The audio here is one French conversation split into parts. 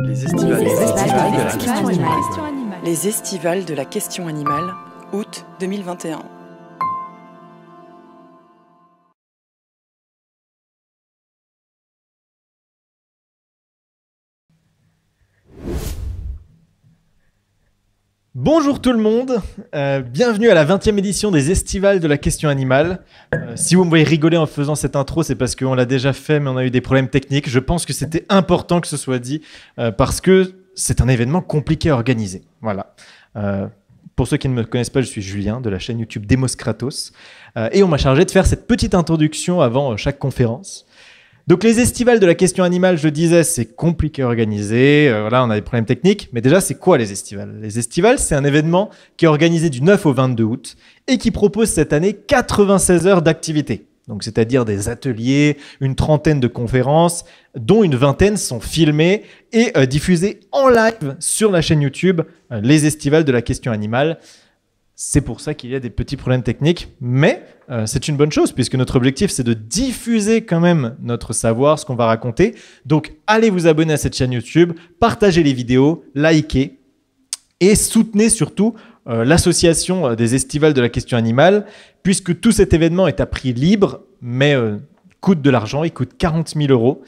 Les estivales, de la question animale. Les de la question animale, août 2021. Bonjour tout le monde, euh, bienvenue à la 20e édition des Estivales de la question animale. Euh, si vous me voyez rigoler en faisant cette intro, c'est parce qu'on l'a déjà fait mais on a eu des problèmes techniques. Je pense que c'était important que ce soit dit euh, parce que c'est un événement compliqué à organiser. Voilà. pour ceux qui ne me connaissent pas, je suis Julien de la chaîne YouTube Demos Kratos et on m'a chargé de faire cette petite introduction avant chaque conférence. Donc les estivales de la question animale, je disais, c'est compliqué à organiser. Euh, on a des problèmes techniques. Mais déjà, c'est quoi les estivales Les estivales, c'est un événement qui est organisé du 9 au 22 août et qui propose cette année 96 heures d'activité. Donc c'est-à-dire des ateliers, une trentaine de conférences, dont une vingtaine sont filmées et euh, diffusées en live sur la chaîne YouTube euh, Les Estivales de la question animale. C'est pour ça qu'il y a des petits problèmes techniques, mais euh, c'est une bonne chose puisque notre objectif c'est de diffuser quand même notre savoir, ce qu'on va raconter. Donc allez vous abonner à cette chaîne YouTube, partagez les vidéos, likez et soutenez surtout euh, l'association euh, des estivales de la question animale puisque tout cet événement est à prix libre, mais coûte de l'argent, il coûte 40 000 euros.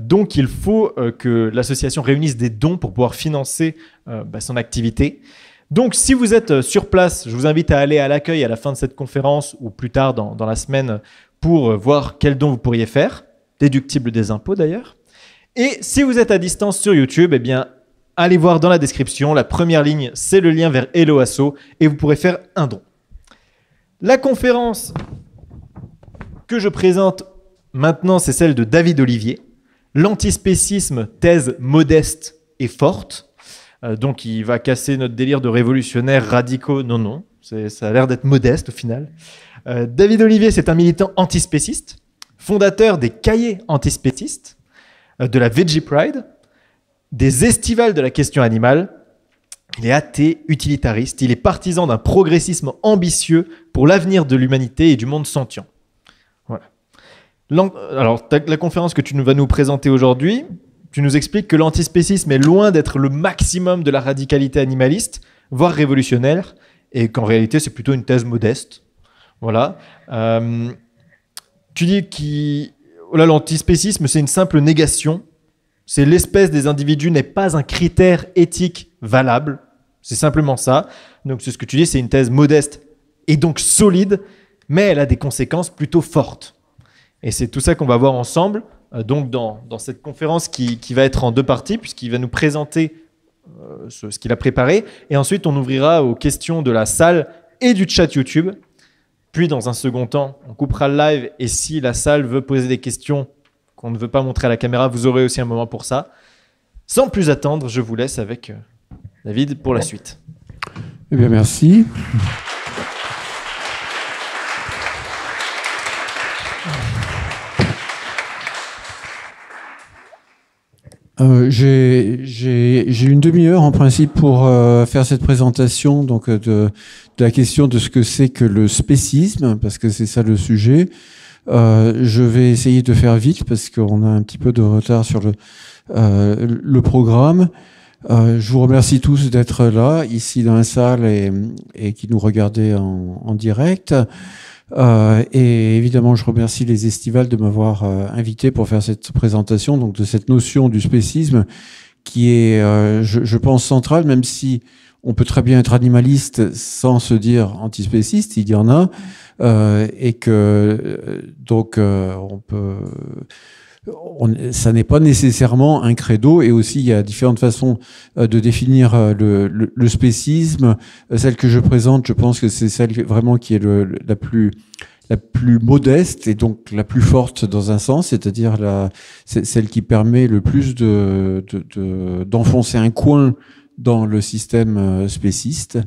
Donc il faut que l'association réunisse des dons pour pouvoir financer bah, son activité. Donc, si vous êtes euh, sur place, je vous invite à aller à l'accueil à la fin de cette conférence ou plus tard dans, la semaine pour euh, voir quel don vous pourriez faire, déductible des impôts d'ailleurs. Et si vous êtes à distance sur YouTube, eh bien, allez voir dans la description. La première ligne, c'est le lien vers Hello Asso et vous pourrez faire un don. La conférence que je présente maintenant, c'est celle de David Olivier, L'antispécisme, thèse modeste et forte. Euh, donc il va casser notre délire de révolutionnaires radicaux. Non, non, ça a l'air d'être modeste au final. Euh, David Olivier, c'est un militant antispéciste, fondateur des cahiers antispécistes, euh, de la Veggie Pride, des estivales de la question animale. Il est athée, utilitariste, il est partisan d'un progressisme ambitieux pour l'avenir de l'humanité et du monde sentient. Voilà. Alors, la conférence que tu vas nous présenter aujourd'hui, tu nous expliques que l'antispécisme est loin d'être le maximum de la radicalité animaliste, voire révolutionnaire, et qu'en réalité, c'est plutôt une thèse modeste. Voilà. Euh, tu dis que oh l'antispécisme, c'est une simple négation. C'est l'espèce des individus n'est pas un critère éthique valable. C'est simplement ça. Donc, c'est ce que tu dis, c'est une thèse modeste et donc solide, mais elle a des conséquences plutôt fortes. Et c'est tout ça qu'on va voir ensemble. Euh, donc dans, cette conférence qui, va être en deux parties, puisqu'il va nous présenter euh, ce, ce qu'il a préparé. Et ensuite, on ouvrira aux questions de la salle et du chat YouTube. Puis, dans un second temps, on coupera le live. Et si la salle veut poser des questions qu'on ne veut pas montrer à la caméra, vous aurez aussi un moment pour ça. Sans plus attendre, je vous laisse avec euh, David pour la suite. Eh bien, merci. Euh, j'ai une demi-heure en principe pour euh, faire cette présentation donc euh, de, la question de ce que c'est que le spécisme, parce que c'est ça le sujet. je vais essayer de faire vite parce qu'on a un petit peu de retard sur le, programme. je vous remercie tous d'être là, ici dans la salle et, qui nous regardez en, en direct. Euh, et évidemment, je remercie les estivales de m'avoir euh, invité pour faire cette présentation donc de cette notion du spécisme qui est, euh, je, je, pense, centrale, même si on peut très bien être animaliste sans se dire antispéciste, il y en a, et que donc on peut ça n'est pas nécessairement un credo et aussi il y a différentes façons euh, de définir euh, le, spécisme. Euh, celle que je présente, je pense que c'est celle vraiment qui est la plus la plus modeste et donc la plus forte dans un sens, c'est-à-dire la celle qui permet le plus de d'enfoncer un coin dans le système spéciste.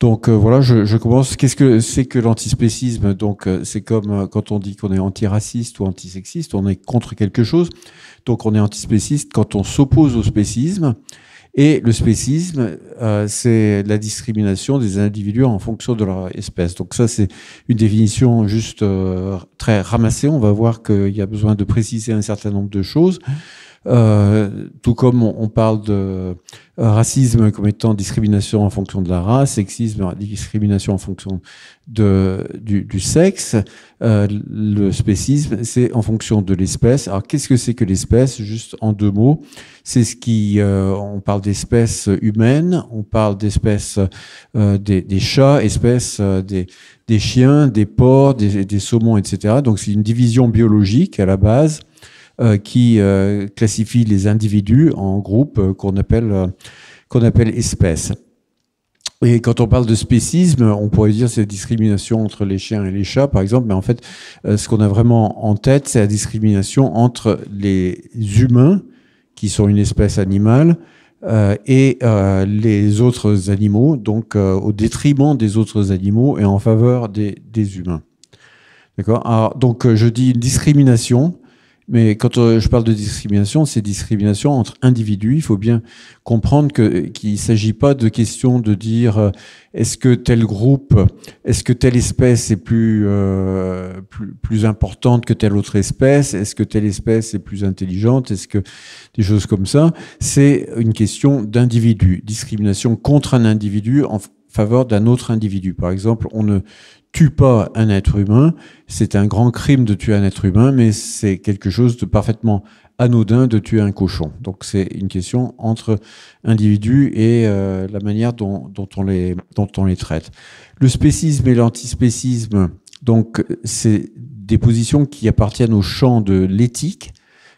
Donc euh, voilà, je, commence. Qu'est-ce que c'est que l'antispécisme Donc euh, c'est comme euh, quand on dit qu'on est antiraciste ou antisexiste, on est contre quelque chose. Donc on est antispéciste quand on s'oppose au spécisme. Et le spécisme, c'est la discrimination des individus en fonction de leur espèce. Donc ça, c'est une définition juste très ramassée. On va voir qu'il y a besoin de préciser un certain nombre de choses. Euh, tout comme on, parle de euh, racisme comme étant discrimination en fonction de la race, sexisme, discrimination en fonction de, du, du sexe, euh, le spécisme, c'est en fonction de l'espèce. Alors qu'est-ce que c'est que l'espèce Juste en deux mots, c'est ce qui, on parle d'espèce humaine, on parle d'espèces euh, des, des, chats, espèces des, des chiens, des porcs, des, des saumons, etc. Donc c'est une division biologique à la base euh, qui euh, classifie les individus en groupes euh, qu'on appelle, qu'on appelle espèces. Et quand on parle de spécisme, on pourrait dire c'est la discrimination entre les chiens et les chats, par exemple, mais en fait, ce qu'on a vraiment en tête, c'est la discrimination entre les humains, qui sont une espèce animale, et les autres animaux, donc au détriment des autres animaux et en faveur des, des humains. D'accord Donc je dis une discrimination mais quand euh, je parle de discrimination, c'est discrimination entre individus. Il faut bien comprendre qu'il ne s'agit pas de question de dire euh, est-ce que tel groupe, est-ce que telle espèce est plus, euh, plus, plus, importante que telle autre espèce, est-ce que telle espèce est plus intelligente, est-ce que des choses comme ça. C'est une question d'individu, discrimination contre un individu en faveur d'un autre individu. Par exemple, on ne tue pas un être humain, c'est un grand crime de tuer un être humain, mais c'est quelque chose de parfaitement anodin de tuer un cochon. Donc c'est une question entre individus et euh, la manière dont, on les, dont on les traite. Le spécisme et l'antispécisme, donc c'est des positions qui appartiennent au champ de l'éthique,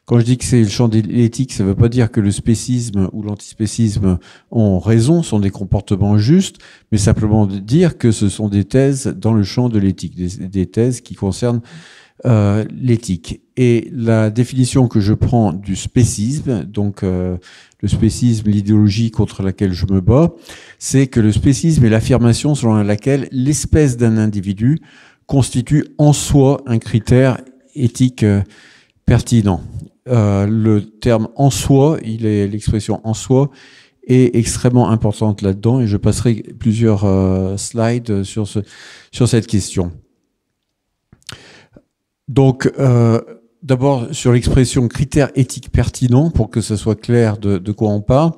quand je dis que c'est le champ de l'éthique, ça ne veut pas dire que le spécisme ou l'antispécisme ont raison, sont des comportements justes, mais simplement dire que ce sont des thèses dans le champ de l'éthique, des, thèses qui concernent euh, l'éthique. Et la définition que je prends du spécisme, donc euh, le spécisme, l'idéologie contre laquelle je me bats, c'est que le spécisme est l'affirmation selon laquelle l'espèce d'un individu constitue en soi un critère éthique euh, pertinent. Euh, le terme en soi, il est l'expression en soi est extrêmement importante là-dedans et je passerai plusieurs euh, slides sur ce sur cette question. Donc euh, d'abord sur l'expression critère éthique pertinent pour que ce soit clair de, quoi on parle.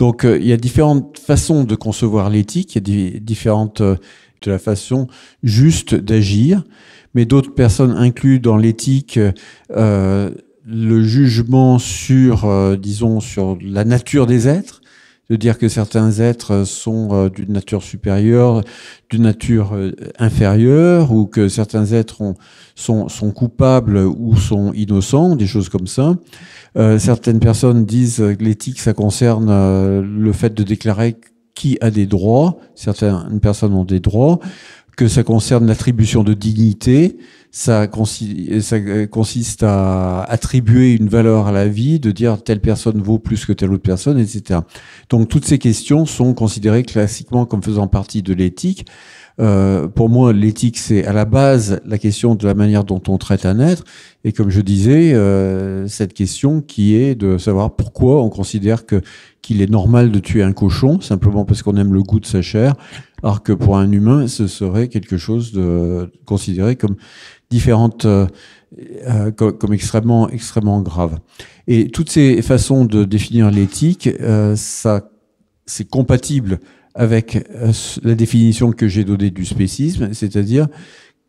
Donc il y a différentes façons de concevoir l'éthique, il y a différentes de la façon juste d'agir, mais d'autres personnes incluent dans l'éthique euh, le jugement sur, euh, disons, sur la nature des êtres, de dire que certains êtres sont euh, d'une nature supérieure, d'une nature euh, inférieure, ou que certains êtres sont, sont, coupables ou sont innocents, des choses comme ça. certaines personnes disent que l'éthique, ça concerne le fait de déclarer qui a des droits. Certaines personnes ont des droits que ça concerne l'attribution de dignité, ça, consiste à attribuer une valeur à la vie, de dire telle personne vaut plus que telle autre personne, etc. Donc toutes ces questions sont considérées classiquement comme faisant partie de l'éthique. Euh, pour moi, l'éthique, c'est à la base la question de la manière dont on traite un être, et comme je disais, euh, cette question qui est de savoir pourquoi on considère que qu'il est normal de tuer un cochon simplement parce qu'on aime le goût de sa chair, alors que pour un humain, ce serait quelque chose de considéré comme différentes, euh, euh, comme, extrêmement, extrêmement grave. Et toutes ces façons de définir l'éthique, euh, ça, c'est compatible avec la définition que j'ai donnée du spécisme, c'est-à-dire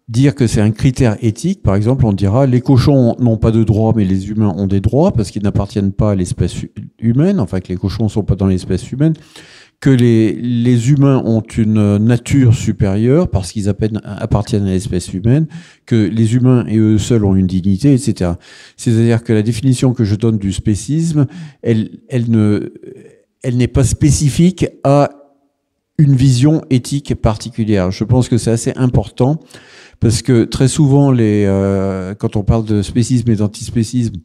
dire que c'est un critère éthique, par exemple, on dira les cochons n'ont pas de droits, mais les humains ont des droits parce qu'ils n'appartiennent pas à l'espèce humaine, enfin que les cochons ne sont pas dans l'espèce humaine que les, les humains ont une nature supérieure parce qu'ils appartiennent à l'espèce humaine, que les humains et eux seuls ont une dignité, etc. C'est-à-dire que la définition que je donne du spécisme, elle, elle ne, elle n'est pas spécifique à une vision éthique particulière. Je pense que c'est assez important parce que très souvent, les, euh, quand on parle de spécisme et d'antispécisme,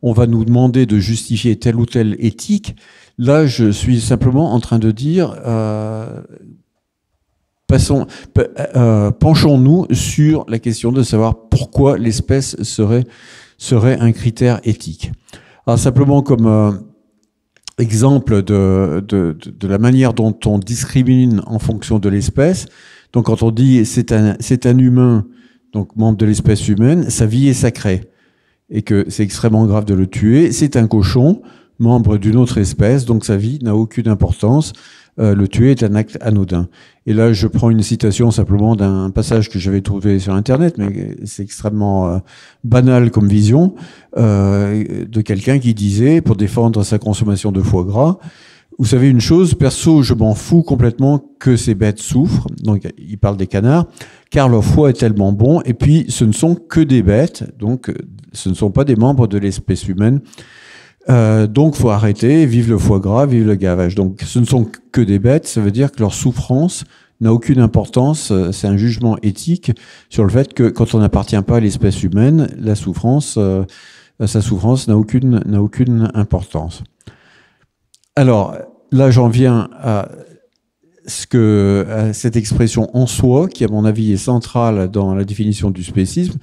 on va nous demander de justifier telle ou telle éthique. Là, je suis simplement en train de dire, euh, euh, penchons-nous sur la question de savoir pourquoi l'espèce serait, serait un critère éthique. Alors simplement comme euh, exemple de, de, de, la manière dont on discrimine en fonction de l'espèce, donc quand on dit c'est un, c'est un humain, donc membre de l'espèce humaine, sa vie est sacrée et que c'est extrêmement grave de le tuer, c'est un cochon, membre d'une autre espèce, donc sa vie n'a aucune importance. Euh, le tuer est un acte anodin. Et là, je prends une citation simplement d'un passage que j'avais trouvé sur Internet, mais c'est extrêmement euh, banal comme vision, euh, de quelqu'un qui disait, pour défendre sa consommation de foie gras, vous savez une chose, perso, je m'en fous complètement que ces bêtes souffrent, donc il parle des canards, car leur foie est tellement bon, et puis ce ne sont que des bêtes, donc ce ne sont pas des membres de l'espèce humaine. Donc euh, donc, faut arrêter. Vive le foie gras, vive le gavage. Donc, ce ne sont que des bêtes. Ça veut dire que leur souffrance n'a aucune importance. Euh, c'est un jugement éthique sur le fait que quand on n'appartient pas à l'espèce humaine, la souffrance, euh, sa souffrance n'a aucune, n'a aucune importance. Alors, là, j'en viens à ce que euh, cette expression en soi, qui à mon avis est centrale dans la définition du spécisme.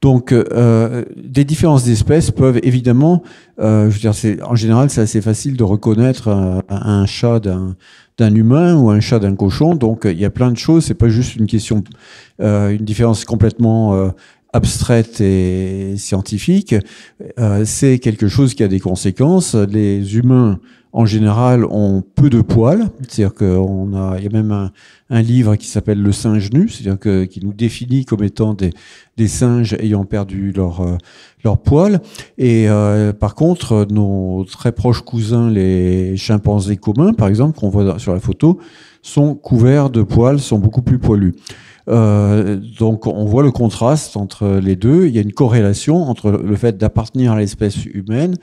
Donc, euh, des différences d'espèces peuvent évidemment, euh, je veux dire, c'est en général c'est assez facile de reconnaître un, chat d'un d'un humain ou un chat d'un cochon. Donc, il y a plein de choses. C'est pas juste une question, euh, une différence complètement euh, abstraite et scientifique, euh, c'est quelque chose qui a des conséquences. Les humains en général ont peu de poils. C'est-à-dire qu'on a, il y a même un, livre qui s'appelle Le singe nu, c'est-à-dire que, qui nous définit comme étant des, des singes ayant perdu leur euh, leur poils. Et euh, par contre, nos très proches cousins, les chimpanzés communs, par exemple, qu'on voit sur la photo, sont couverts de poils, sont beaucoup plus poilus. Euh, donc on voit le contraste entre les deux. Il y a une corrélation entre le fait d'appartenir à l'espèce humaine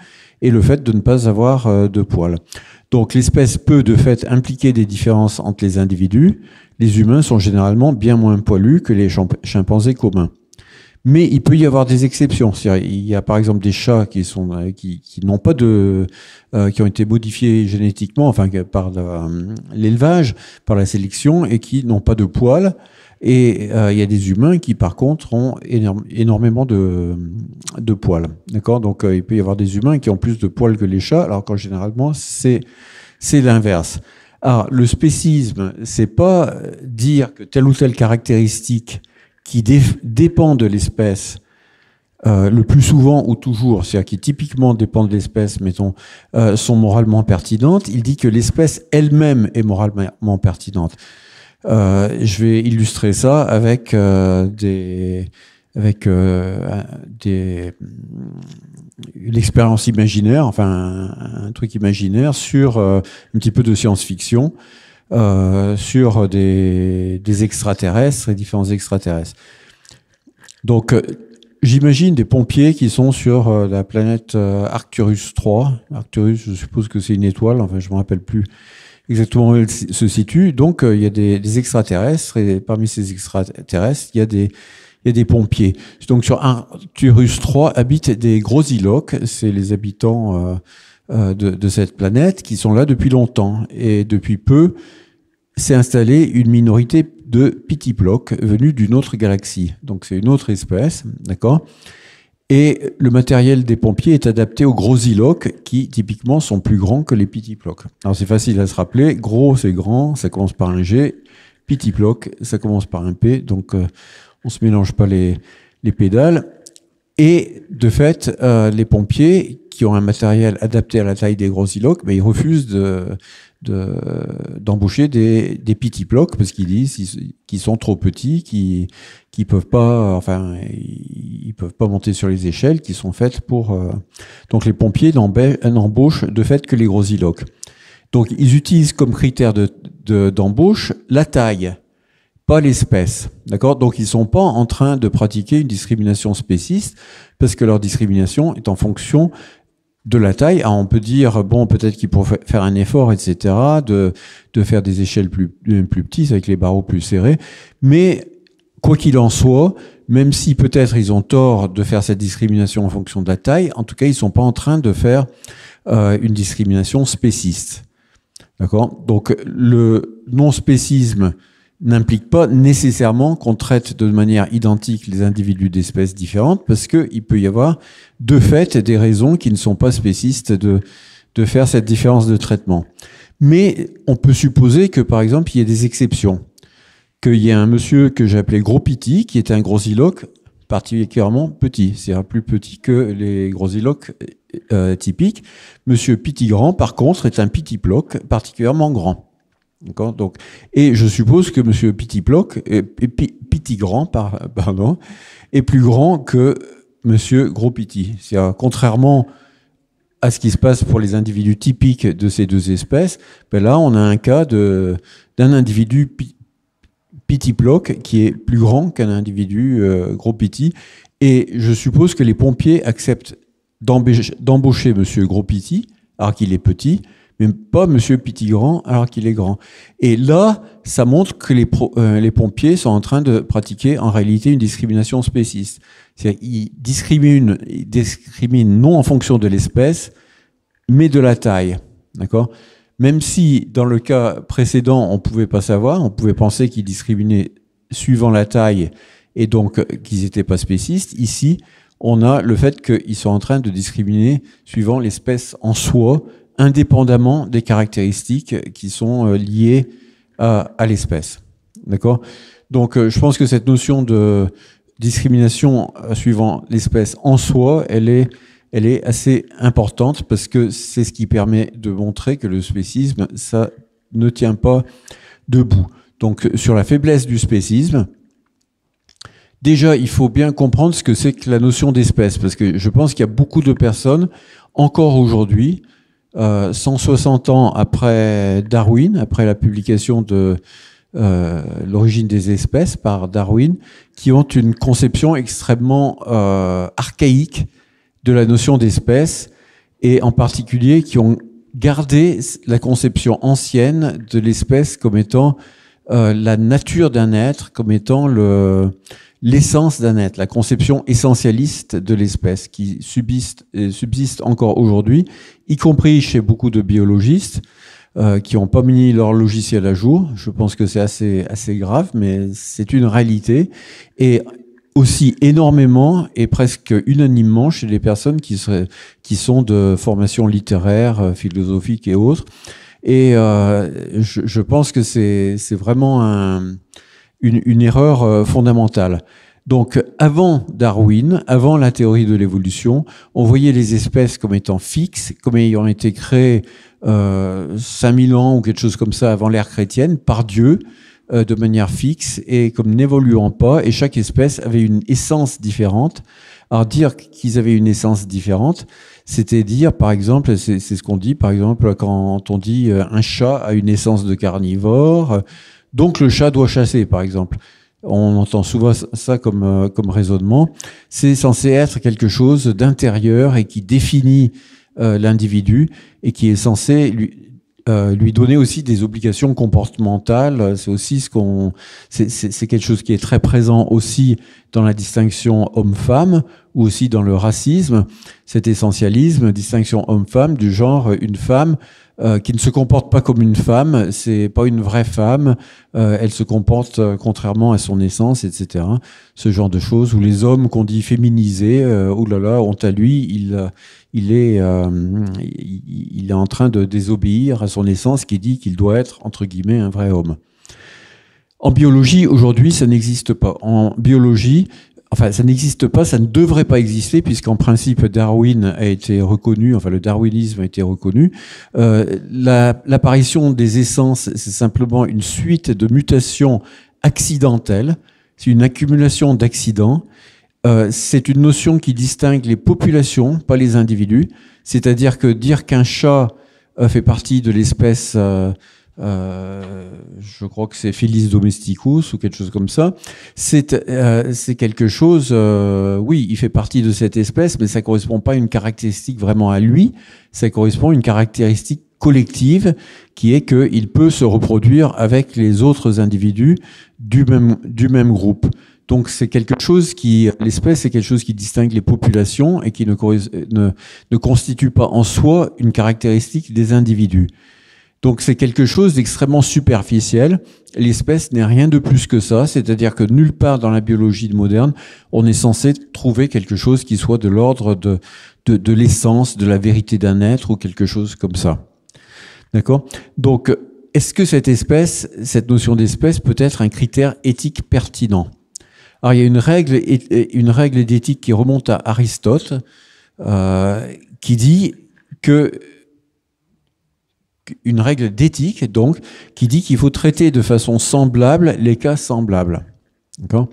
et le fait de ne pas avoir euh, de poils. Donc l'espèce peut de fait impliquer des différences entre les individus. Les humains sont généralement bien moins poilus que les chimpanzés communs. Mais il peut y avoir des exceptions. Il y a par exemple des chats qui sont euh, qui, n'ont pas de euh, qui ont été modifiés génétiquement, enfin par l'élevage, par la sélection et qui n'ont pas de poils. Et euh, il y a des humains qui, par contre, ont énormément de, de poils. D'accord Donc, euh, il peut y avoir des humains qui ont plus de poils que les chats, alors qu'en généralement, c'est l'inverse. Alors, le spécisme, c'est pas dire que telle ou telle caractéristique qui dépend de l'espèce euh, le plus souvent ou toujours, c'est-à-dire qui typiquement dépend de l'espèce, mettons, euh, sont moralement pertinentes, il dit que l'espèce elle-même est moralement pertinente. Euh, je vais illustrer ça avec euh, des avec euh, des l'expérience imaginaire, enfin un, truc imaginaire sur un petit peu de science-fiction. sur des, extraterrestres et différents extraterrestres. Donc, j'imagine des pompiers qui sont sur la planète Arcturus 3. Arcturus, je suppose que c'est une étoile, enfin, je ne me rappelle plus exactement où elle se situe. Donc, euh, il y a des, extraterrestres, et parmi ces extraterrestres, il y a des, des pompiers. Donc, sur Arcturus 3 habitent des gros ilocs, c'est les habitants euh, euh, de, cette planète qui sont là depuis longtemps. Et depuis peu, s'est installée une minorité de pitiploques venus d'une autre galaxie. Donc, c'est une autre espèce, d'accord et le matériel des pompiers est adapté aux gros zilocs, qui typiquement sont plus grands que les petits blocs. Alors c'est facile à se rappeler, gros c'est grand, ça commence par un G, petit bloc ça commence par un P, donc euh, on se mélange pas les, les pédales. Et de fait, euh, les pompiers qui ont un matériel adapté à la taille des gros zilocs, mais ben, ils refusent de, d'embaucher des, des petits blocs parce qu'ils disent qu'ils sont trop petits, qu'ils qui peuvent pas, enfin, ils peuvent pas monter sur les échelles qui sont faites pour. Euh, donc les pompiers n'embauchent de fait que les gros Donc ils utilisent comme critère d'embauche de, d'embauche la taille, pas l'espèce, d'accord. Donc ils sont pas en train de pratiquer une discrimination spéciste parce que leur discrimination est en fonction de la taille. Ah, on peut dire, bon, peut-être qu'ils pourraient faire un effort, etc., de, faire des échelles plus, euh, plus petites avec les barreaux plus serrés. Mais quoi qu'il en soit, même si peut-être ils ont tort de faire cette discrimination en fonction de la taille, en tout cas, ils sont pas en train de faire euh, une discrimination spéciste. D'accord Donc, le non-spécisme, n'implique pas nécessairement qu'on traite de manière identique les individus d'espèces différentes, parce qu'il peut y avoir de fait des raisons qui ne sont pas spécistes de, faire cette différence de traitement. Mais on peut supposer que, par exemple, il y a des exceptions. Qu'il y ait un monsieur que j'appelais gros piti, qui était un grosiloque particulièrement petit, c'est-à-dire plus petit que les gros euh, typiques. Monsieur Piti grand, par contre, est un pitiploque particulièrement grand donc, et je suppose que M. Pitiploc, grand Grand, pardon, est plus grand que M. Gros Piti. Contrairement à ce qui se passe pour les individus typiques de ces deux espèces, ben là, on a un cas d'un individu Plock qui est plus grand qu'un individu euh, Gros Piti. Et je suppose que les pompiers acceptent d'embaucher M. Gros Petit, alors qu'il est petit, mais pas Monsieur grand alors qu'il est grand. Et là, ça montre que les, euh, les, pompiers sont en train de pratiquer en réalité une discrimination spéciste. C'est-à-dire ils discriminent, non en fonction de l'espèce, mais de la taille. D'accord Même si dans le cas précédent, on pouvait pas savoir, on pouvait penser qu'ils discriminaient suivant la taille et donc euh, qu'ils n'étaient pas spécistes, ici, on a le fait qu'ils sont en train de discriminer suivant l'espèce en soi indépendamment des caractéristiques qui sont euh, liées à, l'espèce. D'accord Donc, euh, je pense que cette notion de discrimination euh, suivant l'espèce en soi, elle est, elle est assez importante parce que c'est ce qui permet de montrer que le spécisme, ça ne tient pas debout. Donc, sur la faiblesse du spécisme, Déjà, il faut bien comprendre ce que c'est que la notion d'espèce, parce que je pense qu'il y a beaucoup de personnes, encore aujourd'hui, 160 euh, ans après Darwin, après la publication de euh, L'origine des espèces par Darwin, qui ont une conception extrêmement euh, archaïque de la notion d'espèce, et en particulier qui ont gardé la conception ancienne de l'espèce comme étant la nature d'un être, comme étant le, l'essence d'un être, la conception essentialiste de l'espèce qui subsiste, euh, subsiste encore aujourd'hui, y compris chez beaucoup de biologistes euh, qui n'ont pas mis leur logiciel à jour. Je pense que c'est assez, assez grave, mais c'est une réalité. Et aussi énormément et presque unanimement chez les personnes qui, seraient, qui sont de formation littéraire, euh, philosophique et autres. Et euh, je, je, pense que c'est vraiment un une, erreur euh, fondamentale. Donc avant Darwin, avant la théorie de l'évolution, on voyait les espèces comme étant fixes, comme ayant été créées euh, 5000 ans ou quelque chose comme ça avant l'ère chrétienne par Dieu euh, de manière fixe et comme n'évoluant pas, et chaque espèce avait une essence différente. Alors dire qu'ils avaient une essence différente, c'était dire, par exemple, c'est ce qu'on dit, par exemple, quand on dit euh, un chat a une essence de carnivore, donc le chat doit chasser, par exemple. On entend souvent ça comme, euh, comme raisonnement. C'est censé être quelque chose d'intérieur et qui définit euh, l'individu et qui est censé lui, euh, lui donner aussi des obligations comportementales. C'est aussi ce qu'on, c'est quelque chose qui est très présent aussi dans la distinction homme-femme ou aussi dans le racisme, cet essentialisme, distinction homme-femme du genre une femme euh, qui ne se comporte pas comme une femme, c'est pas une vraie femme, euh, elle se comporte euh, contrairement à son essence, etc. Ce genre de choses où les hommes qu'on dit féminisés, oh là là, honte à lui, il, il, est, il est en train de désobéir à son essence qui dit qu'il doit être, entre guillemets, un vrai homme. En biologie, aujourd'hui, ça n'existe pas. En biologie, Enfin, ça n'existe pas, ça ne devrait pas exister, puisqu'en principe, Darwin a été reconnu, enfin, le darwinisme a été reconnu. Euh, l'apparition des essences, c'est simplement une suite de mutations accidentelles. C'est une accumulation d'accidents. Euh, c'est une notion qui distingue les populations, pas les individus. C'est-à-dire que dire qu'un chat euh, fait partie de l'espèce euh, je crois que c'est Felis Domesticus ou quelque chose comme ça. C'est euh, quelque chose, euh, oui, il fait partie de cette espèce, mais ça correspond pas à une caractéristique vraiment à lui, ça correspond à une caractéristique collective qui est qu'il peut se reproduire avec les autres individus du même, du même groupe. Donc c'est quelque chose qui, l'espèce, c'est quelque chose qui distingue les populations et qui ne, ne constitue pas en soi une caractéristique des individus. Donc c'est quelque chose d'extrêmement superficiel. L'espèce n'est rien de plus que ça, c'est-à-dire que nulle part dans la biologie moderne, on est censé trouver quelque chose qui soit de l'ordre de, de, l'essence, de la vérité d'un être ou quelque chose comme ça. D'accord Donc est-ce que cette espèce, cette notion d'espèce peut être un critère éthique pertinent alors il y a une règle, une règle d'éthique qui remonte à Aristote, euh, qui dit que une règle d'éthique, donc, qui dit qu'il faut traiter de façon semblable les cas semblables. D'accord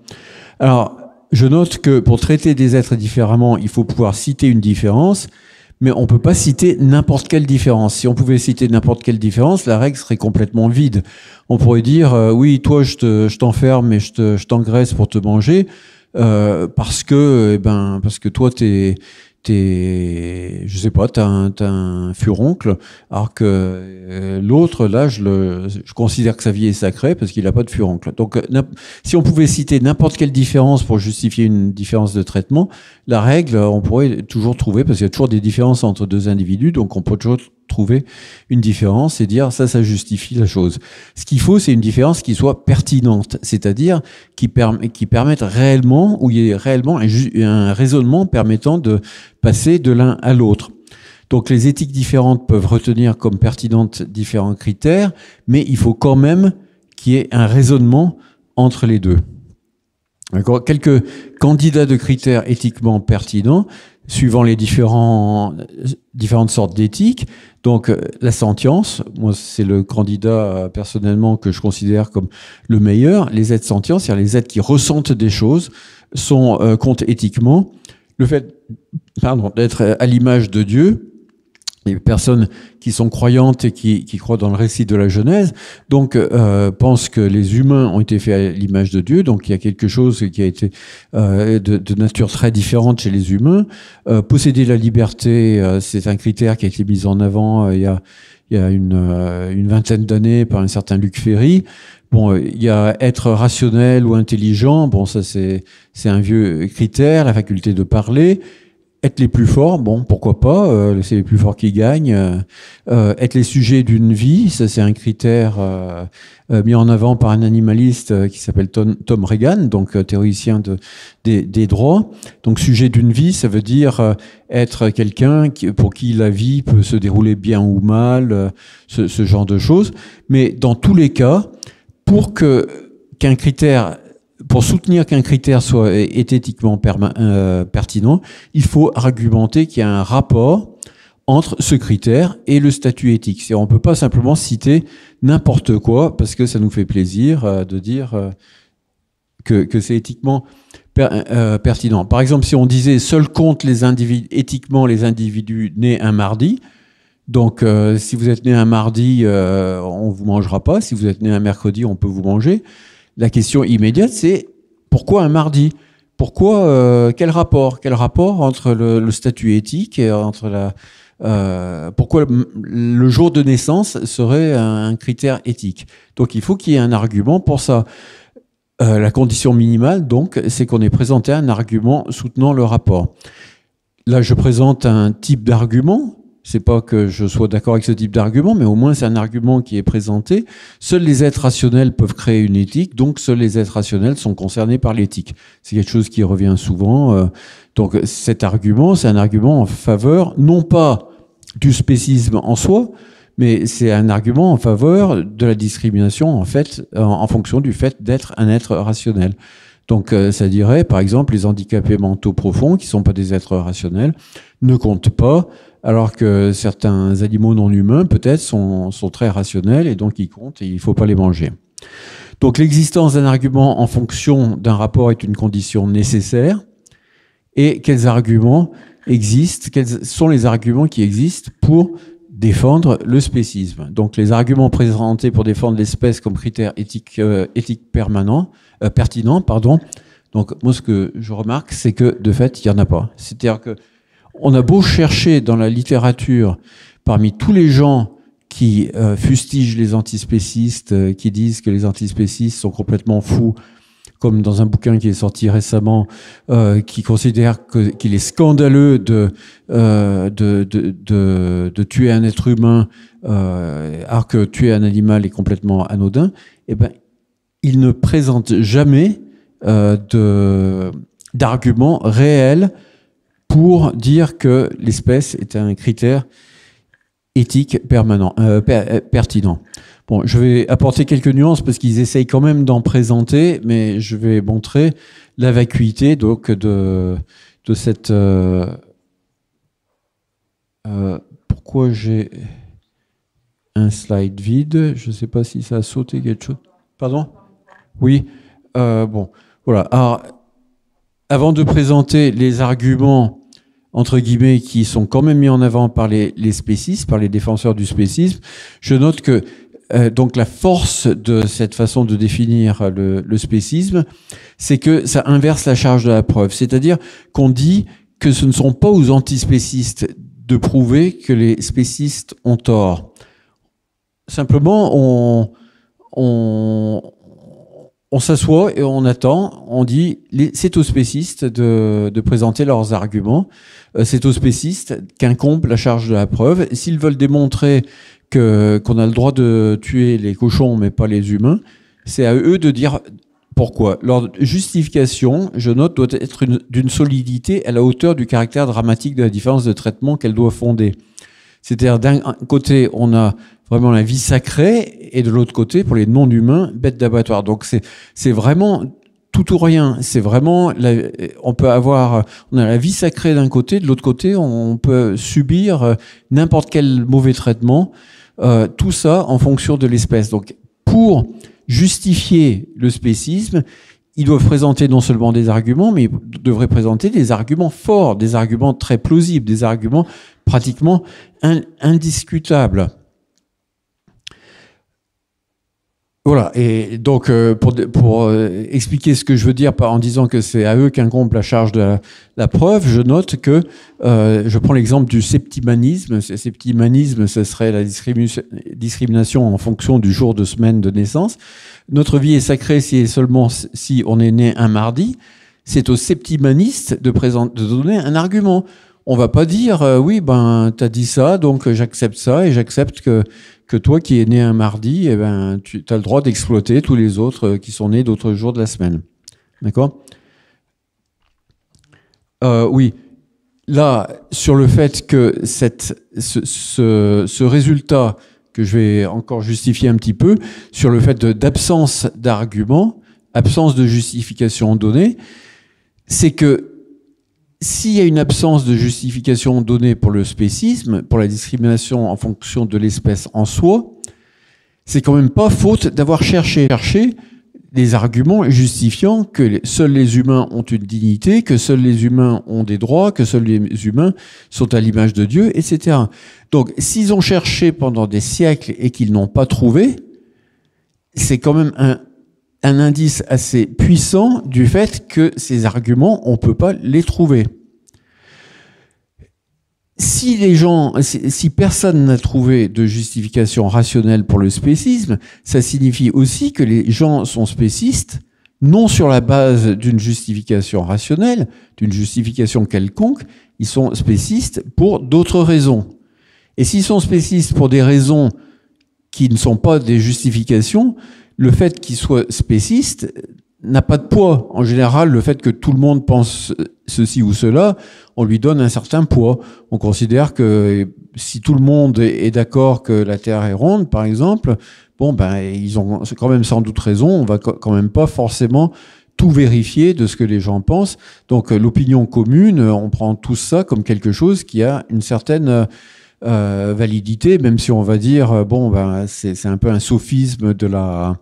Alors, je note que pour traiter des êtres différemment, il faut pouvoir citer une différence, mais on peut pas citer n'importe quelle différence. Si on pouvait citer n'importe quelle différence, la règle serait complètement vide. On pourrait dire, euh, oui, toi, je t'enferme mais je et je t'engraisse pour te manger. Euh, parce que euh, eh ben parce que toi t'es t'es, je sais pas, t'as un, un furoncle, alors que euh, l'autre, là, je, le, je considère que sa vie est sacrée parce qu'il n'a pas de furoncle. Donc, euh, si on pouvait citer n'importe quelle différence pour justifier une différence de traitement, la règle, on pourrait toujours trouver, parce qu'il y a toujours des différences entre deux individus, donc on peut toujours trouver une différence et dire ça, ça justifie la chose. Ce qu'il faut, c'est une différence qui soit pertinente, c'est-à-dire qui, qui permette réellement, ou il y ait réellement un raisonnement permettant de passer de l'un à l'autre. Donc les éthiques différentes peuvent retenir comme pertinentes différents critères, mais il faut quand même qu'il y ait un raisonnement entre les deux. Quelques candidats de critères éthiquement pertinents, suivant les différents, différentes sortes d'éthique. Donc euh, la sentience, moi c'est le candidat euh, personnellement que je considère comme le meilleur. Les êtres sentients, c'est-à-dire les êtres qui ressentent des choses, sont euh, comptent éthiquement. Le fait d'être euh, à l'image de Dieu, les personnes qui sont croyantes et qui, qui, croient dans le récit de la Genèse, donc euh, pensent que les humains ont été faits à l'image de Dieu, donc il y a quelque chose qui a été euh, de, de, nature très différente chez les humains. Euh, posséder la liberté, euh, c'est un critère qui a été mis en avant euh, il y a, il y a une, une vingtaine d'années par un certain Luc Ferry. Bon, il y a être rationnel ou intelligent, bon ça c'est un vieux critère, la faculté de parler être les plus forts, bon, pourquoi pas, euh, c'est les plus forts qui gagnent. Euh, euh, être les sujets d'une vie, ça c'est un critère mis en avant par un animaliste qui s'appelle Tom, Tom, Reagan, donc théoricien de, des, droits. Donc sujet d'une vie, ça veut dire être quelqu'un pour qui la vie peut se dérouler bien ou mal, ce, ce genre de choses. Mais dans tous les cas, pour que qu'un critère pour soutenir qu'un critère soit éthiquement euh, pertinent, il faut argumenter qu'il y a un rapport entre ce critère et le statut éthique. on ne peut pas simplement citer n'importe quoi parce que ça nous fait plaisir euh, de dire euh, que, c'est éthiquement pertinent. Par exemple, si on disait seul compte les individus, éthiquement les individus nés un mardi, donc, si vous êtes né un mardi, on on vous mangera pas. Si vous êtes né un mercredi, on peut vous manger. La question immédiate, c'est pourquoi un mardi Pourquoi euh, Quel rapport Quel rapport entre le, statut éthique et entre la euh, pourquoi le, jour de naissance serait un, critère éthique Donc il faut qu'il y ait un argument pour ça. Euh, la condition minimale, donc, c'est qu'on ait présenté un argument soutenant le rapport. Là, je présente un type d'argument c'est pas que je sois d'accord avec ce type d'argument, mais au moins c'est un argument qui est présenté. Seuls les êtres rationnels peuvent créer une éthique, donc seuls les êtres rationnels sont concernés par l'éthique. C'est quelque chose qui revient souvent. Euh, donc cet argument, c'est un argument en faveur, non pas du spécisme en soi, mais c'est un argument en faveur de la discrimination en fait, en, fonction du fait d'être un être rationnel. Donc euh, ça dirait, par exemple, les handicapés mentaux profonds, qui ne sont pas des êtres rationnels, ne comptent pas alors que certains animaux non humains, peut-être, sont, très rationnels et donc ils comptent et il ne faut pas les manger. Donc l'existence d'un argument en fonction d'un rapport est une condition nécessaire. Et quels arguments existent Quels sont les arguments qui existent pour défendre le spécisme Donc les arguments présentés pour défendre l'espèce comme critère éthique, euh, éthique permanent, euh, pertinent, pardon. Donc moi ce que je remarque, c'est que de fait, il n'y en a pas. C'est-à-dire que on a beau chercher dans la littérature, parmi tous les gens qui euh, fustigent les antispécistes, euh, qui disent que les antispécistes sont complètement fous, comme dans un bouquin qui est sorti récemment, euh, qui considère qu'il est scandaleux de tuer un être humain, alors que tuer un animal est complètement anodin, eh ben, il ne présente jamais de d'arguments réels pour dire que l'espèce est un critère éthique permanent, euh, euh, pertinent. Bon, je vais apporter quelques nuances parce qu'ils essayent quand même d'en présenter, mais je vais montrer la vacuité donc de, de cette. Euh, pourquoi j'ai un slide vide Je ne sais pas si ça a sauté quelque chose. Pardon Oui. bon, voilà. Alors, avant de présenter les arguments entre guillemets, qui sont quand même mis en avant par les, spécistes, par les défenseurs du spécisme. Je note que euh, donc la force de cette façon de définir le, le spécisme, c'est que ça inverse la charge de la preuve. C'est-à-dire qu'on dit que ce ne sont pas aux antispécistes de prouver que les spécistes ont tort. Simplement, on, on, on s'assoit et on attend. On dit, c'est aux spécistes de, présenter leurs arguments. Euh, c'est aux spécistes qu'incombe la charge de la preuve. S'ils veulent démontrer qu'on a le droit de tuer les cochons mais pas les humains, c'est à eux de dire pourquoi. Leur justification, je note, doit être d'une solidité à la hauteur du caractère dramatique de la différence de traitement qu'elle doit fonder. C'est-à-dire d'un côté, on a vraiment la vie sacrée, et de l'autre côté, pour les non-humains, bêtes d'abattoir. Donc c'est vraiment tout ou rien. C'est vraiment, on peut avoir, on a la vie sacrée d'un côté, de l'autre côté, on peut subir euh, n'importe quel mauvais traitement. Euh, tout ça en fonction de l'espèce. Donc, pour justifier le spécisme, ils doivent présenter non seulement des arguments, mais ils devraient présenter des arguments forts, des arguments très plausibles, des arguments pratiquement indiscutable. Voilà, et donc euh, pour, euh, expliquer ce que je veux dire en disant que c'est à eux qu'incombe la charge de la, preuve, je note que euh, je prends l'exemple du septimanisme. Le septimanisme, ce serait la discrimination en fonction du jour de semaine de naissance. Notre vie est sacrée si seulement si on est né un mardi. C'est au septimaniste de donner un argument on va pas dire euh, oui ben as dit ça donc euh, j'accepte ça et j'accepte que que toi qui es né un mardi eh ben tu as le droit d'exploiter tous les autres euh, qui sont nés d'autres jours de la semaine d'accord euh, oui là sur le fait que cette ce, ce, ce, résultat que je vais encore justifier un petit peu sur le fait d'absence d'argument absence de justification donnée c'est que s'il y a une absence de justification donnée pour le spécisme, pour la discrimination en fonction de l'espèce en soi, c'est quand même pas faute d'avoir cherché, cherché des arguments justifiant que seuls les humains ont une dignité, que seuls les humains ont des droits, que seuls les humains sont à l'image de Dieu, etc. Donc, s'ils ont cherché pendant des siècles et qu'ils n'ont pas trouvé, c'est quand même un, un indice assez puissant du fait que ces arguments, on ne peut pas les trouver. Si les gens, si personne n'a trouvé de justification rationnelle pour le spécisme, ça signifie aussi que les gens sont spécistes, non sur la base d'une justification rationnelle, d'une justification quelconque, ils sont spécistes pour d'autres raisons. Et s'ils sont spécistes pour des raisons qui ne sont pas des justifications, le fait qu'il soit spéciste n'a pas de poids. En général, le fait que tout le monde pense ceci ou cela, on lui donne un certain poids. On considère que si tout le monde est d'accord que la Terre est ronde, par exemple, bon, ben, ils ont quand même sans doute raison. On va quand même pas forcément tout vérifier de ce que les gens pensent. Donc, l'opinion commune, on prend tout ça comme quelque chose qui a une certaine euh, validité, même si on va dire, euh, bon, ben, c'est un peu un sophisme de la...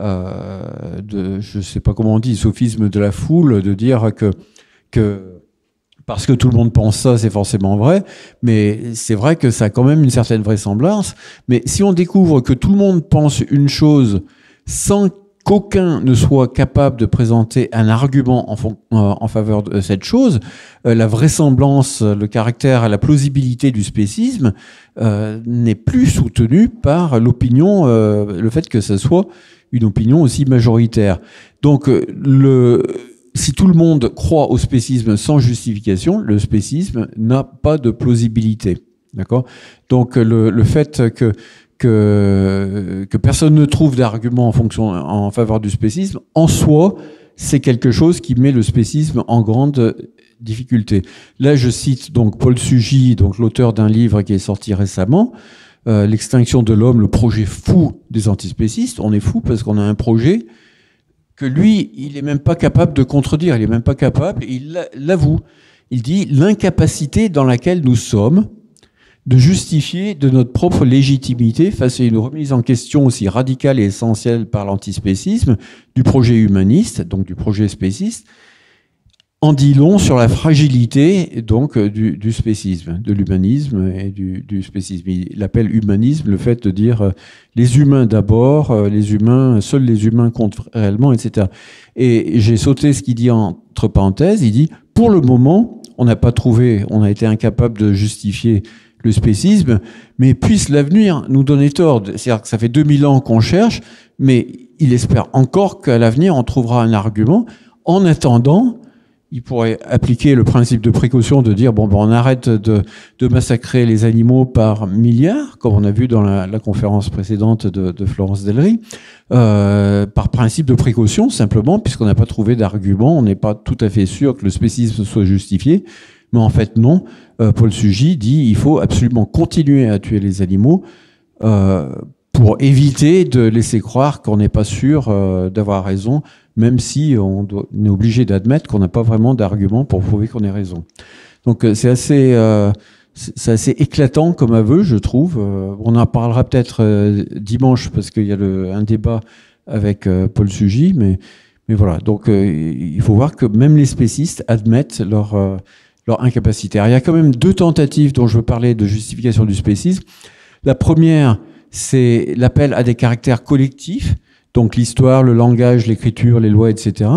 Euh, de, je sais pas comment on dit, sophisme de la foule, de dire que, que parce que tout le monde pense ça, c'est forcément vrai, mais c'est vrai que ça a quand même une certaine vraisemblance. Mais si on découvre que tout le monde pense une chose sans qu'aucun ne soit capable de présenter un argument en, euh, faveur de euh, cette chose, euh, la vraisemblance, le caractère, la plausibilité du spécisme n'est plus soutenue par l'opinion, le fait que ce soit une opinion aussi majoritaire. Donc, le, si tout le monde croit au spécisme sans justification, le spécisme n'a pas de plausibilité. D'accord Donc, le, fait que que, que personne ne trouve d'argument en, fonction, en faveur du spécisme, en soi, c'est quelque chose qui met le spécisme en grande difficulté. Là, je cite donc Paul Sugy, donc l'auteur d'un livre qui est sorti récemment, euh, L'extinction de l'homme, le projet fou des antispécistes. On est fou parce qu'on a un projet que lui, il est même pas capable de contredire, il est même pas capable, il l'avoue. Il dit l'incapacité dans laquelle nous sommes de justifier de notre propre légitimité face à une remise en question aussi radicale et essentielle par l'antispécisme du projet humaniste, donc du projet spéciste, en dit long sur la fragilité donc du, spécisme, de l'humanisme et du, spécisme. Il appelle humanisme le fait de dire euh, les humains d'abord, euh, les humains, seuls les humains comptent réellement, etc. Et j'ai sauté ce qu'il dit entre parenthèses. Il dit pour le moment, on n'a pas trouvé, on a été incapable de justifier le spécisme, mais puisse l'avenir nous donner tort. C'est-à-dire que ça fait 2000 ans qu'on cherche, mais il espère encore qu'à l'avenir, on trouvera un argument. En attendant, il pourrait appliquer le principe de précaution de dire bon, ben, on arrête de, massacrer les animaux par milliards, comme on a vu dans la, conférence précédente de, Florence Delry, euh, par principe de précaution simplement, puisqu'on n'a pas trouvé d'argument, on n'est pas tout à fait sûr que le spécisme soit justifié. Mais en fait, non. Euh, Paul Sugy dit il faut absolument continuer à tuer les animaux euh, pour éviter de laisser croire qu'on n'est pas sûr euh, d'avoir raison, même si on, est obligé d'admettre qu'on n'a pas vraiment d'argument pour prouver qu'on ait raison. Donc c'est assez, c'est assez éclatant comme aveu, je trouve. on en parlera peut-être dimanche parce qu'il y a un débat avec Paul Sugy, mais mais voilà. Donc il faut voir que même les spécistes admettent leur leur incapacité. Il y a quand même deux tentatives dont je veux parler de justification du spécisme. La première, c'est l'appel à des caractères collectifs, donc l'histoire, le langage, l'écriture, les lois, etc.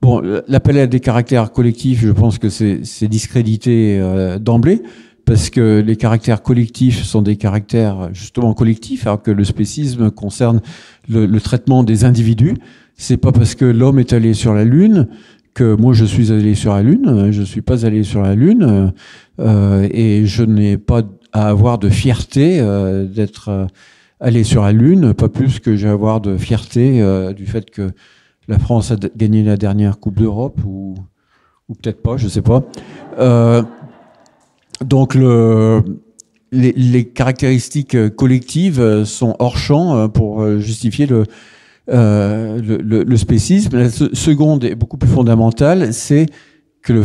Bon, l'appel à des caractères collectifs, je pense que c'est discrédité euh, d'emblée, parce que les caractères collectifs sont des caractères justement collectifs, alors que le spécisme concerne le, le traitement des individus. C'est pas parce que l'homme est allé sur la Lune que moi je suis allé sur la Lune, hein, je ne suis pas allé sur la Lune, euh, et je n'ai pas à avoir de fierté euh, d'être euh, allé sur la Lune, pas plus que j'ai à avoir de fierté du fait que la France a gagné la dernière Coupe d'Europe, ou, ou peut-être pas, je ne sais pas. donc le, les, caractéristiques collectives sont hors champ pour justifier le, euh, le, spécisme. La seconde est beaucoup plus fondamentale, c'est que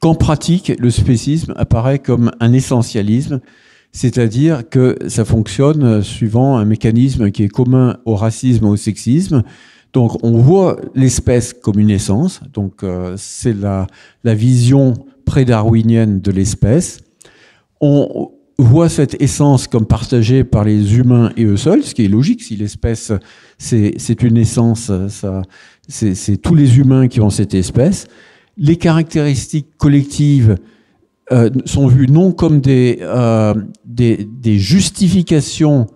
qu'en pratique, le spécisme apparaît comme un essentialisme, c'est-à-dire que ça fonctionne suivant un mécanisme qui est commun au racisme, au sexisme. Donc on voit l'espèce comme une essence, donc euh, c'est la, la vision pré-darwinienne de l'espèce. On, voit cette essence comme partagée par les humains et eux seuls, ce qui est logique, si l'espèce, c'est une essence, c'est tous les humains qui ont cette espèce. Les caractéristiques collectives euh, sont vues non comme euh, des, des, justifications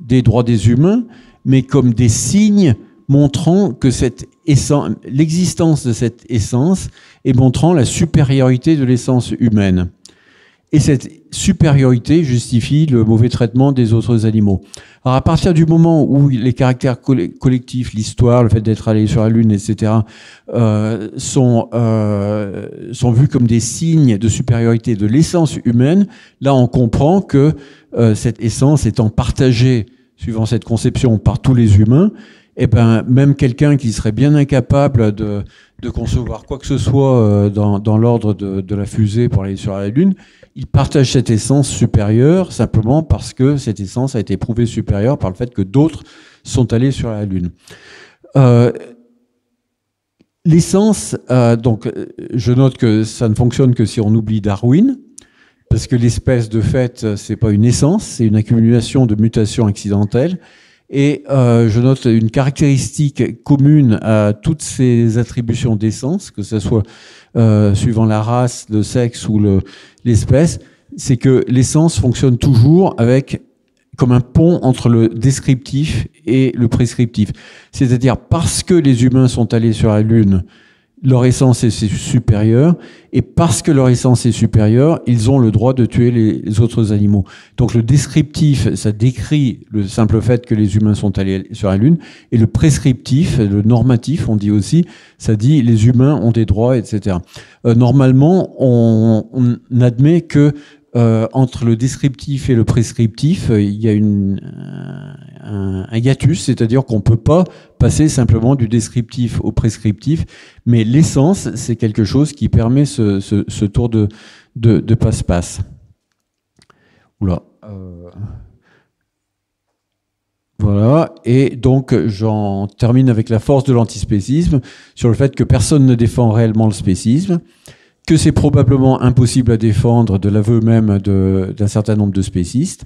des droits des humains, mais comme des signes montrant que cette l'existence de cette essence est montrant la supériorité de l'essence humaine. Et cette supériorité justifie le mauvais traitement des autres animaux. Alors à partir du moment où les caractères collectifs, l'histoire, le fait d'être allé sur la Lune, etc., euh, sont, euh, sont vus comme des signes de supériorité de l'essence humaine, là on comprend que euh, cette essence étant partagée, suivant cette conception, par tous les humains, et eh ben, même quelqu'un qui serait bien incapable de, concevoir quoi que ce soit euh, dans, l'ordre de, la fusée pour aller sur la Lune, il partage cette essence supérieure simplement parce que cette essence a été prouvée supérieure par le fait que d'autres sont allés sur la Lune. Euh, l'essence, euh, donc je note que ça ne fonctionne que si on oublie Darwin, parce que l'espèce de fait, c'est pas une essence, c'est une accumulation de mutations accidentelles. Et euh, je note une caractéristique commune à toutes ces attributions d'essence, que ce soit euh, suivant la race, le sexe ou l'espèce, c'est que l'essence fonctionne toujours avec comme un pont entre le descriptif et le prescriptif. C'est-à-dire parce que les humains sont allés sur la Lune, leur essence est, supérieure, et parce que leur essence est supérieure, ils ont le droit de tuer les, autres animaux. Donc le descriptif, ça décrit le simple fait que les humains sont allés sur la Lune, et le prescriptif, le normatif, on dit aussi, ça dit les humains ont des droits, etc. Euh, normalement, on, on admet que euh, entre le descriptif et le prescriptif, euh, il y a une, euh, un, un hiatus, c'est-à-dire qu'on ne peut pas passer simplement du descriptif au prescriptif, mais l'essence, c'est quelque chose qui permet ce, ce, ce tour de passe-passe. Euh... Voilà, et donc j'en termine avec la force de l'antispécisme, sur le fait que personne ne défend réellement le spécisme que c'est probablement impossible à défendre de l'aveu même d'un certain nombre de spécistes,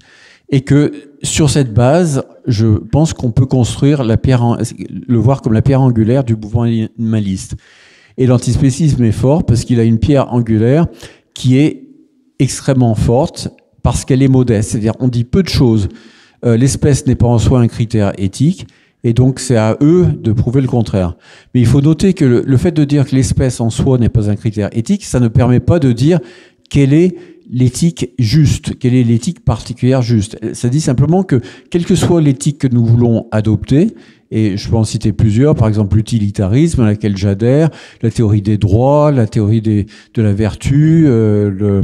et que sur cette base, je pense qu'on peut construire la pierre, le voir comme la pierre angulaire du mouvement animaliste. Et l'antispécisme est fort parce qu'il a une pierre angulaire qui est extrêmement forte parce qu'elle est modeste, c'est-à-dire on dit peu de choses. Euh, l'espèce n'est pas en soi un critère éthique, et donc, c'est à eux de prouver le contraire. Mais il faut noter que le, fait de dire que l'espèce en soi n'est pas un critère éthique, ça ne permet pas de dire quelle est l'éthique juste, quelle est l'éthique particulière juste. Ça dit simplement que, quelle que soit l'éthique que nous voulons adopter, et je peux en citer plusieurs, par exemple l'utilitarisme à laquelle j'adhère, la théorie des droits, la théorie de la vertu, euh,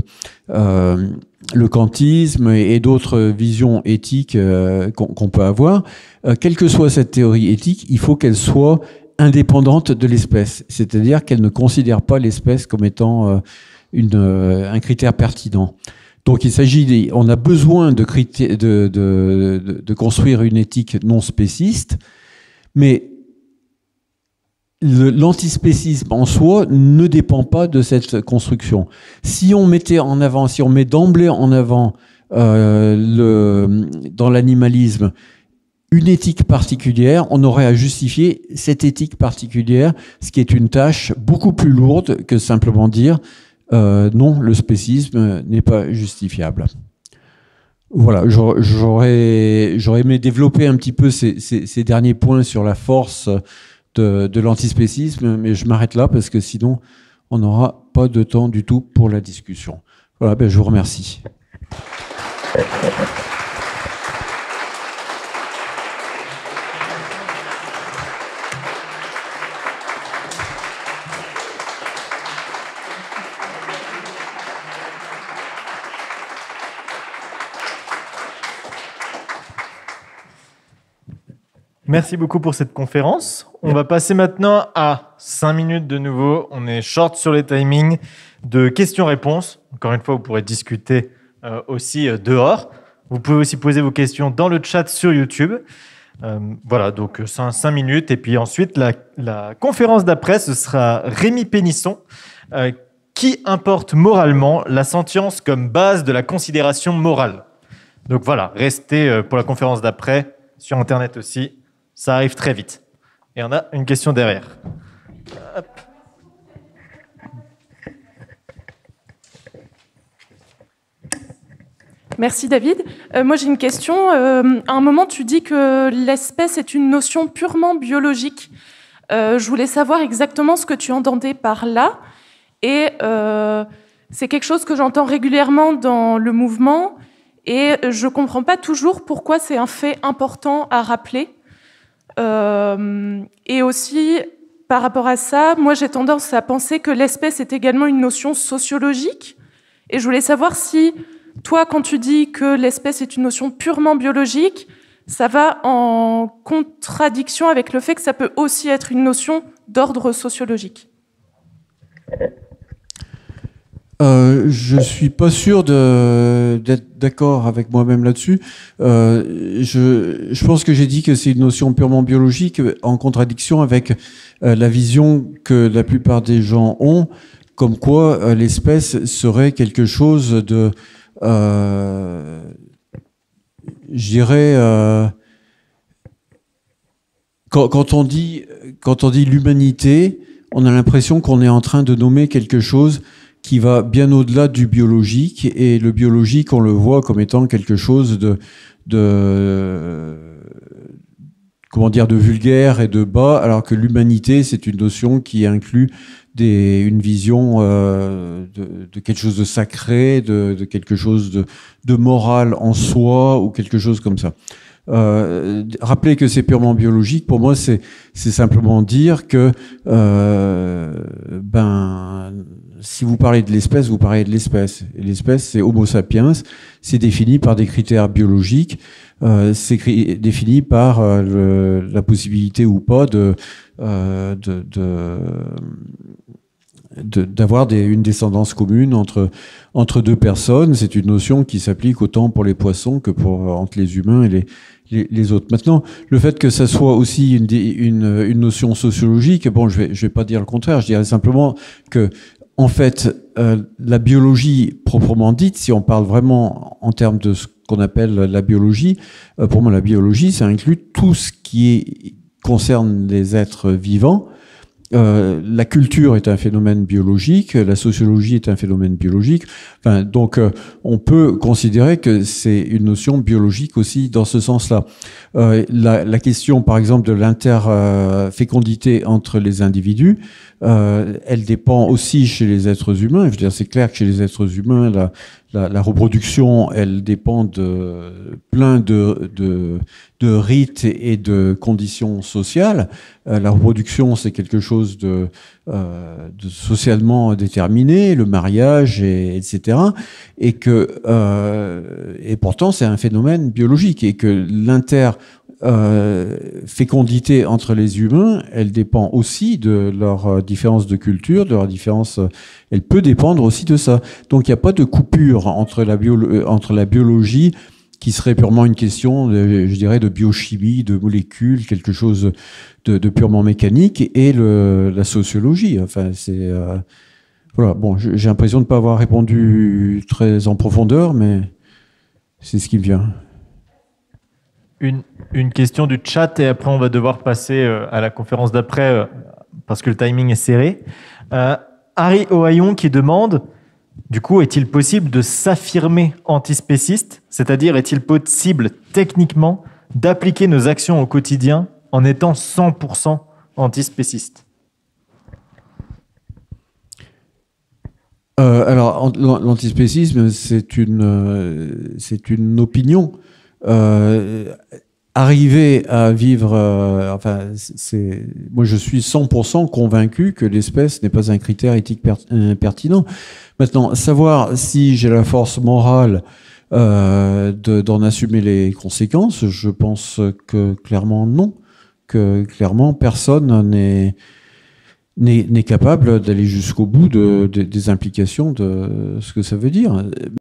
le, kantisme euh, et, d'autres visions éthiques euh, qu'on peut avoir. quelle que soit cette théorie éthique, il faut qu'elle soit indépendante de l'espèce, c'est-à-dire qu'elle ne considère pas l'espèce comme étant un critère pertinent. Donc il s'agit, on a besoin de, de, construire une éthique non spéciste, mais l'antispécisme en soi ne dépend pas de cette construction. Si on mettait en avant, si on met d'emblée en avant euh, dans l'animalisme une éthique particulière, on aurait à justifier cette éthique particulière, ce qui est une tâche beaucoup plus lourde que simplement dire euh, non, le spécisme n'est pas justifiable. Voilà, j'aurais j'aurais aimé développer un petit peu ces, ces, derniers points sur la force de, de l'antispécisme, mais je m'arrête là parce que sinon, on n'aura pas de temps du tout pour la discussion. Voilà, ben je vous remercie. Merci beaucoup pour cette conférence. On va passer maintenant à 5 minutes de nouveau. On est short sur les timings de questions-réponses. Encore une fois, vous pourrez discuter euh, aussi euh, dehors. Vous pouvez aussi poser vos questions dans le chat sur YouTube. Euh, voilà, donc 5, 5, minutes. Et puis ensuite, la, la conférence d'après, ce sera Rémi Pénisson. qui importe moralement la sentience comme base de la considération morale Donc voilà, restez pour la conférence d'après, sur Internet aussi, ça arrive très vite. Et on a une question derrière. Merci David. Euh, moi j'ai une question. Euh, à un moment tu dis que l'espèce est une notion purement biologique. Euh, je voulais savoir exactement ce que tu entendais par là. Et c'est quelque chose que j'entends régulièrement dans le mouvement. Et je ne comprends pas toujours pourquoi c'est un fait important à rappeler. Euh, et aussi, par rapport à ça, moi j'ai tendance à penser que l'espèce est également une notion sociologique. Et je voulais savoir si toi, quand tu dis que l'espèce est une notion purement biologique, ça va en contradiction avec le fait que ça peut aussi être une notion d'ordre sociologique. Je euh, je suis pas sûr d'être d'accord avec moi-même là-dessus. Euh, je, pense que j'ai dit que c'est une notion purement biologique, en contradiction avec euh, la vision que la plupart des gens ont, comme quoi l'espèce serait quelque chose de, je dirais, quand, on dit quand on dit l'humanité, on a l'impression qu'on est en train de nommer quelque chose qui va bien au-delà du biologique. Et le biologique, on le voit comme étant quelque chose de, de comment dire, de vulgaire et de bas, alors que l'humanité, c'est une notion qui inclut des, une vision euh, de, de, quelque chose de sacré, de, de quelque chose de, de, moral en soi ou quelque chose comme ça. Euh, rappeler que c'est purement biologique, pour moi, c'est simplement dire que euh, ben si vous parlez de l'espèce, vous parlez de l'espèce. Et l'espèce, c'est Homo sapiens. C'est défini par des critères biologiques. Euh, c'est défini par euh, la possibilité ou pas de euh, d'avoir une descendance commune entre entre deux personnes. C'est une notion qui s'applique autant pour les poissons que pour entre les humains et les les, autres. Maintenant, le fait que ça soit aussi une, une, notion sociologique, bon, je vais, je vais pas dire le contraire. Je dirais simplement que en fait, euh, la biologie proprement dite, si on parle vraiment en termes de ce qu'on appelle la biologie, euh, pour moi la biologie, ça inclut tout ce qui concerne les êtres vivants. Euh, la culture est un phénomène biologique, la sociologie est un phénomène biologique. donc, on peut considérer que c'est une notion biologique aussi dans ce sens-là. La, la, question, par exemple, de l'interfécondité entre les individus, euh, elle dépend aussi chez les êtres humains. Je veux dire, c'est clair que chez les êtres humains, la, la, reproduction, elle dépend de plein de, de, rites et de conditions sociales. Euh, la reproduction, c'est quelque chose de, euh, socialement déterminé, le mariage, etc. Et que et pourtant, c'est un phénomène biologique et que l'inter euh, fécondité entre les humains, elle dépend aussi de leur euh, différence de culture, de leur différence. Euh, elle peut dépendre aussi de ça. Donc il n'y a pas de coupure entre la, bio, entre la biologie qui serait purement une question, je dirais, de biochimie, de molécules, quelque chose de, de purement mécanique, et le, la sociologie. Enfin, c'est voilà. Bon, j'ai l'impression de ne pas avoir répondu très en profondeur, mais c'est ce qui me vient. Une, question du chat et après on va devoir passer euh, à la conférence d'après euh, parce que le timing est serré. Euh, Harry Ohayon qui demande du coup, est-il possible de s'affirmer antispéciste C'est-à-dire, est-il possible techniquement d'appliquer nos actions au quotidien en étant 100% antispéciste Alors, l'antispécisme, c'est une, c'est une opinion euh, arriver à vivre, euh, enfin, c'est, moi je suis 100% convaincu que l'espèce n'est pas un critère éthique euh, pertinent. Maintenant, savoir si j'ai la force morale d'en assumer les conséquences, je pense que clairement non, que clairement personne n'est n'est capable d'aller jusqu'au bout des implications de ce que ça veut dire.